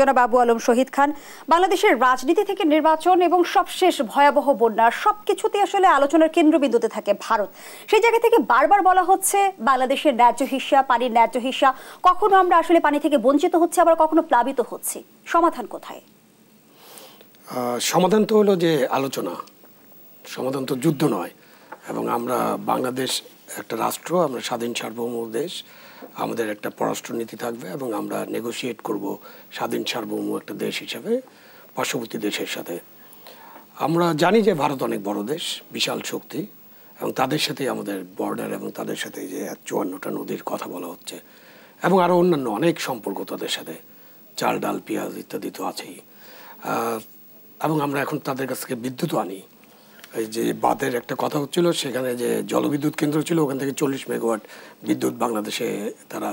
জনা বাবু আলম শহীদ খান বাংলাদেশের রাজনীতি থেকে নির্বাচন এবং সবশেষ ভয়াবহ বন্যা সবকিছুতে আসলে আলোচনার কেন্দ্রবিন্দুতে থাকে ভারত সেই জায়গা থেকে বারবার বলা হচ্ছে বাংলাদেশের ন্যায্য হিসা পানির ন্যায্য হিসা কখনো আমরা আসলে পানি থেকে বঞ্চিত হচ্ছে আবার কখনো প্লাবিত হচ্ছি সমাধান কোথায় সমাধান তো হলো যে আলোচনা সমাধান তো যুদ্ধ নয় এবং আমরা বাংলাদেশ একটা রাষ্ট্র আমরা স্বাধীন সার্বভৌম দেশ আমাদের একটা পররাষ্ট্রনীতি থাকবে এবং আমরা নেগোসিয়েট করব স্বাধীন সার্বভৌম একটা দেশ হিসাবে পার্শ্ববর্তী দেশের সাথে আমরা জানি যে ভারত অনেক বড় দেশ বিশাল শক্তি এবং তাদের সাথে আমাদের বর্ডার এবং তাদের সাথে যে চুয়ান্নটা নদীর কথা বলা হচ্ছে এবং আরও অন্যান্য অনেক সম্পর্ক তাদের সাথে চাল ডাল পেঁয়াজ ইত্যাদি তো আছেই এবং আমরা এখন তাদের কাছ থেকে বিদ্যুৎ আনি এই যে বাঁধের একটা কথা হচ্ছিল সেখানে যে জলবিদ্যুৎ কেন্দ্র ছিল ওখান থেকে চল্লিশ মেগাওয়াট বিদ্যুৎ বাংলাদেশে তারা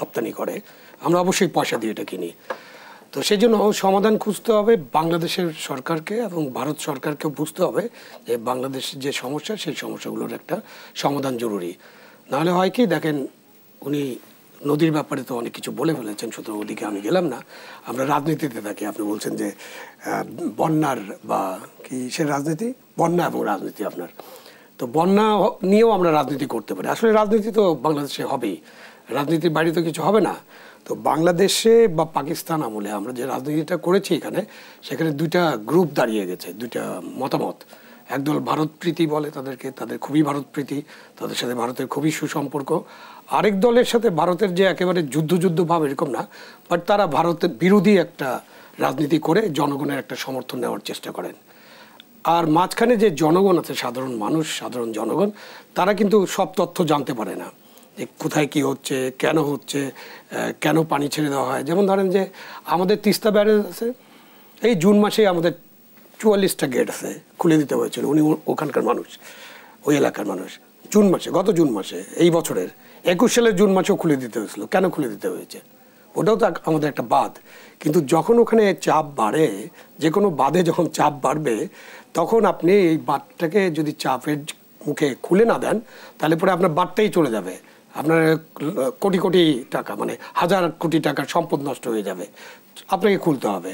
রপ্তানি করে আমরা অবশ্যই পয়সা দিয়ে এটা কিনি তো সেই জন্য সমাধান খুঁজতে হবে বাংলাদেশের সরকারকে এবং ভারত সরকারকে বুঝতে হবে যে বাংলাদেশের যে সমস্যা সেই সমস্যাগুলোর একটা সমাধান জরুরি নাহলে হয় কি দেখেন উনি নদীর ব্যাপারে তো অনেক কিছু বলে ফেলেছেন সুতরাং ওদিকে আমি গেলাম না আমরা রাজনীতিতে থাকি আপনি বলছেন যে বন্যার বা কি সে রাজনীতি বন্যা এবং রাজনীতি আপনার তো বন্যা নিয়েও আমরা রাজনীতি করতে পারি আসলে রাজনীতি তো বাংলাদেশে হবেই রাজনীতির বাইরে তো কিছু হবে না তো বাংলাদেশে বা পাকিস্তান আমলে আমরা যে রাজনীতিটা করেছি এখানে সেখানে দুইটা গ্রুপ দাঁড়িয়ে গেছে দুইটা মতামত একদল ভারতপ্রীতি বলে তাদেরকে তাদের খুবই ভারতপ্রীতি তাদের সাথে ভারতের খুবই সুসম্পর্ক আরেক দলের সাথে ভারতের যে একেবারে যুদ্ধযুদ্ধ ভাব এরকম না বাট তারা ভারতের বিরোধী একটা রাজনীতি করে জনগণের একটা সমর্থন নেওয়ার চেষ্টা করেন আর মাঝখানে যে জনগণ আছে সাধারণ মানুষ সাধারণ জনগণ তারা কিন্তু সব তথ্য জানতে পারে না যে কোথায় কি হচ্ছে কেন হচ্ছে কেন পানি ছেড়ে দেওয়া হয় যেমন ধরেন যে আমাদের তিস্তা ব্যারেজ আছে এই জুন মাসে আমাদের চুয়াল্লিশটা গেট আছে খুলে দিতে হয়েছিল উনি ওখানকার মানুষ ওই এলাকার মানুষ জুন মাসে গত জুন মাসে এই বছরের একুশ সালের জুন মাসেও খুলে দিতে হয়েছিল কেন খুলে দিতে হয়েছে ওটাও তো আমাদের একটা বাদ কিন্তু যখন ওখানে চাপ বাড়ে যে কোনো বাদে যখন চাপ বাড়বে তখন আপনি এই বাদটাকে যদি চাপের মুখে খুলে না দেন তাহলে পরে আপনার বাদটাই চলে যাবে আপনার কোটি কোটি টাকা মানে হাজার কোটি টাকার সম্পদ নষ্ট হয়ে যাবে আপনাকে খুলতে হবে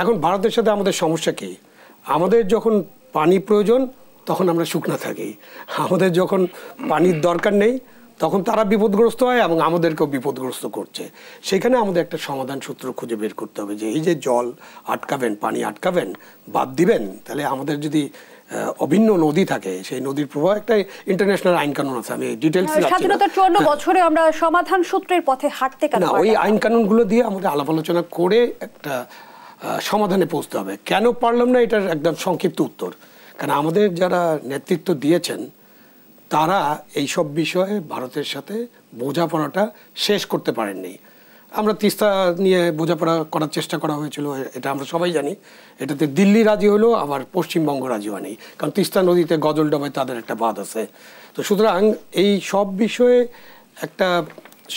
এখন ভারতের সাথে আমাদের সমস্যা কী আমাদের যখন পানি প্রয়োজন তখন আমরা শুকনা থাকি আমাদের যখন পানির দরকার নেই তখন তারা বিপদগ্রস্ত হয় এবং আমাদেরকেও বিপদগ্রস্ত করছে সেখানে আমাদের একটা সমাধান সূত্র খুঁজে বের করতে হবে যে এই যে জল আটকাবেন পানি আটকাবেন বাদ দিবেন তাহলে আমাদের যদি অভিন্ন নদী থাকে সেই নদীর প্রভাব একটা ইন্টারন্যাশনাল আইন কানুন আছে আমি ডিটেলস স্বাধীনতার 54 বছরে আমরা সমাধান সূত্রের পথে হাঁটতে না ওই আইন কানুনগুলো দিয়ে আমাদের আলাপ আলোচনা করে একটা সমাধানে পৌঁছতে হবে কেন পারলাম না এটার একদম সংক্ষিপ্ত উত্তর কারণ আমাদের যারা নেতৃত্ব দিয়েছেন তারা এই সব বিষয়ে ভারতের সাথে বোঝাপড়াটা শেষ করতে পারেননি আমরা তিস্তা নিয়ে বোঝাপড়া করার চেষ্টা করা হয়েছিল এটা আমরা সবাই জানি এটাতে দিল্লি রাজি হলো আবার পশ্চিমবঙ্গ রাজি হয়নি কারণ তিস্তা নদীতে গজল ডবায় তাদের একটা বাদ আছে তো সুতরাং এই সব বিষয়ে একটা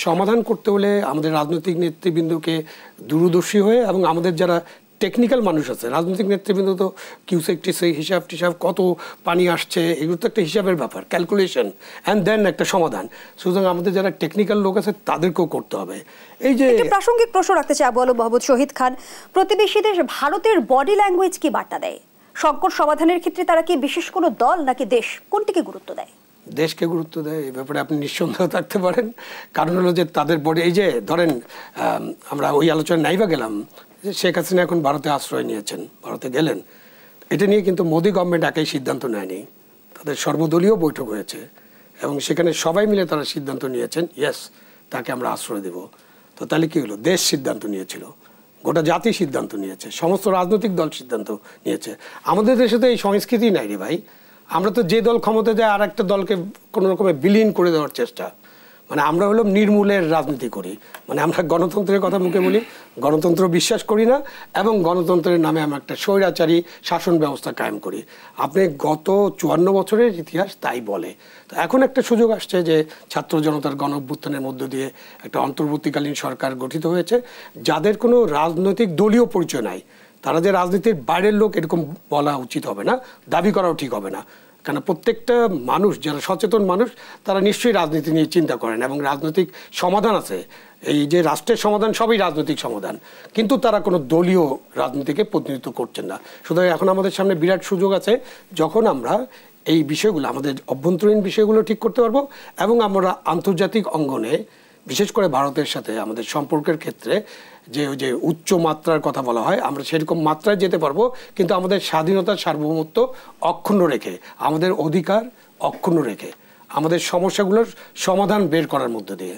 সমাধান করতে হলে আমাদের রাজনৈতিক নেতৃবৃন্দকে দূরদর্শী হয়ে এবং আমাদের যারা টেকনিক্যাল মানুষ আছে রাজনৈতিক নেতৃবৃন্দ তো কিউসেকটিসে হিসাব টিসাব কত পানি আসছে এগুলো তো একটা হিসাবের ব্যাপার ক্যালকুলেশন অ্যান্ড দেন একটা সমাধান সুতরাং আমাদের যারা টেকনিক্যাল লোক আছে তাদেরকেও করতে হবে এই যে প্রাসঙ্গিক প্রশ্ন রাখতে চাই আবু আলম শহীদ খান প্রতিবেশী দেশ ভারতের বডি ল্যাঙ্গুয়েজ কি বার্তা দেয় সংকট সমাধানের ক্ষেত্রে তারা কি বিশেষ কোনো দল নাকি দেশ কোনটিকে গুরুত্ব দেয় দেশকে গুরুত্ব দেয় এই ব্যাপারে আপনি নিঃসন্দেহ থাকতে পারেন কারণ হলো যে তাদের বডি এই যে ধরেন আমরা ওই আলোচনা নাইবা গেলাম শেখ হাসিনা এখন ভারতে আশ্রয় নিয়েছেন ভারতে গেলেন এটা নিয়ে কিন্তু মোদি গভর্নমেন্ট একাই সিদ্ধান্ত নেয়নি তাদের সর্বদলীয় বৈঠক হয়েছে এবং সেখানে সবাই মিলে তারা সিদ্ধান্ত নিয়েছেন ইয়েস তাকে আমরা আশ্রয় দেব তো তাহলে কী হলো দেশ সিদ্ধান্ত নিয়েছিল গোটা জাতি সিদ্ধান্ত নিয়েছে সমস্ত রাজনৈতিক দল সিদ্ধান্ত নিয়েছে আমাদের দেশে তো এই সংস্কৃতি নাই রে ভাই আমরা তো যে দল ক্ষমতা যায় আর একটা দলকে কোনো রকমের বিলীন করে দেওয়ার চেষ্টা মানে আমরা হলো নির্মূলের রাজনীতি করি মানে আমরা গণতন্ত্রের কথা মুখে বলি গণতন্ত্র বিশ্বাস করি না এবং গণতন্ত্রের নামে আমরা একটা স্বৈরাচারী শাসন ব্যবস্থা কায়েম করি আপনি গত চুয়ান্ন বছরের ইতিহাস তাই বলে তো এখন একটা সুযোগ আসছে যে ছাত্র জনতার গণ অভ্যুত্থানের মধ্য দিয়ে একটা অন্তর্বর্তীকালীন সরকার গঠিত হয়েছে যাদের কোনো রাজনৈতিক দলীয় পরিচয় নাই তারা যে রাজনীতির বাইরের লোক এরকম বলা উচিত হবে না দাবি করাও ঠিক হবে না কেন প্রত্যেকটা মানুষ যারা সচেতন মানুষ তারা নিশ্চয়ই রাজনীতি নিয়ে চিন্তা করেন এবং রাজনৈতিক সমাধান আছে এই যে রাষ্ট্রের সমাধান সবই রাজনৈতিক সমাধান কিন্তু তারা কোনো দলীয় রাজনীতিকে প্রতিনিধিত্ব করছেন না সুতরাং এখন আমাদের সামনে বিরাট সুযোগ আছে যখন আমরা এই বিষয়গুলো আমাদের অভ্যন্তরীণ বিষয়গুলো ঠিক করতে পারবো এবং আমরা আন্তর্জাতিক অঙ্গনে বিশেষ করে ভারতের সাথে আমাদের সম্পর্কের ক্ষেত্রে যে ওই যে উচ্চ মাত্রার কথা বলা হয় আমরা সেরকম মাত্রায় যেতে পারবো কিন্তু আমাদের স্বাধীনতার সার্বভৌমত্ব অক্ষুণ্ণ রেখে আমাদের অধিকার অক্ষুণ্ণ রেখে আমাদের সমস্যাগুলোর সমাধান বের করার মধ্যে দিয়ে